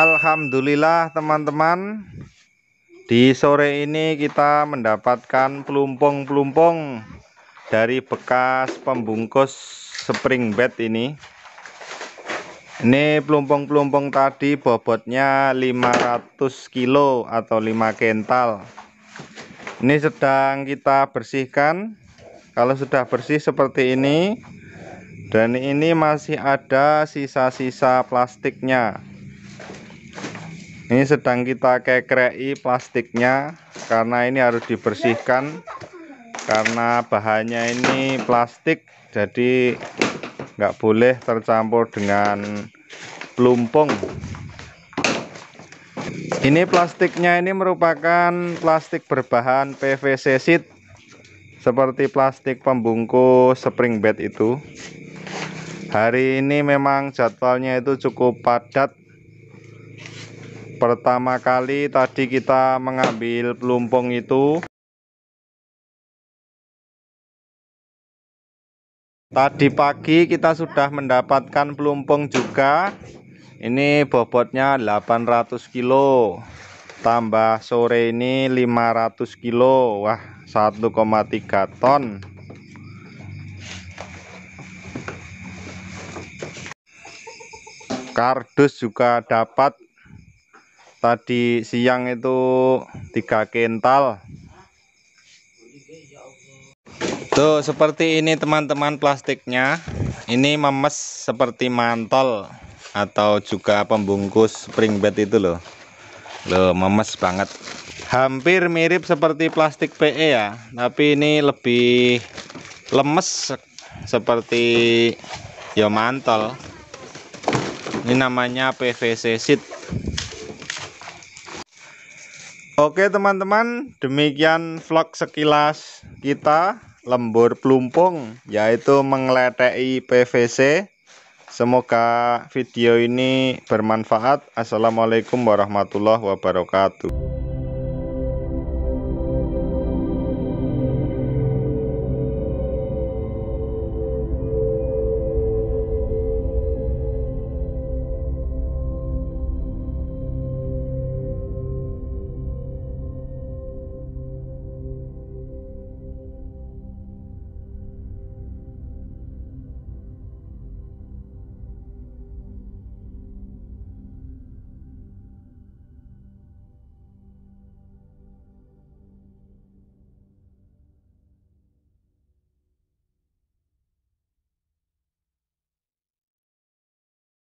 Alhamdulillah teman-teman Di sore ini kita mendapatkan pelumpung-pelumpung Dari bekas pembungkus spring bed ini Ini pelumpung-pelumpung tadi bobotnya 500 kilo atau 5 kental Ini sedang kita bersihkan Kalau sudah bersih seperti ini dan ini masih ada sisa-sisa plastiknya ini sedang kita kekrei plastiknya karena ini harus dibersihkan karena bahannya ini plastik jadi nggak boleh tercampur dengan lumpung ini plastiknya ini merupakan plastik berbahan PVC sheet seperti plastik pembungkus spring bed itu hari ini memang jadwalnya itu cukup padat pertama kali tadi kita mengambil pelumpung itu Tadi pagi kita sudah mendapatkan pelumpung juga. Ini bobotnya 800 kilo. Tambah sore ini 500 kilo. Wah, 1,3 ton. Kardus juga dapat tadi siang itu tiga kental tuh seperti ini teman-teman plastiknya ini memes seperti mantel atau juga pembungkus spring bed itu loh loh memes banget hampir mirip seperti plastik PE ya tapi ini lebih lemes seperti ya mantel. ini namanya PVC sheet Oke teman-teman, demikian vlog sekilas kita lembur pelumpung yaitu mengeletei PVC. Semoga video ini bermanfaat. Assalamualaikum warahmatullahi wabarakatuh.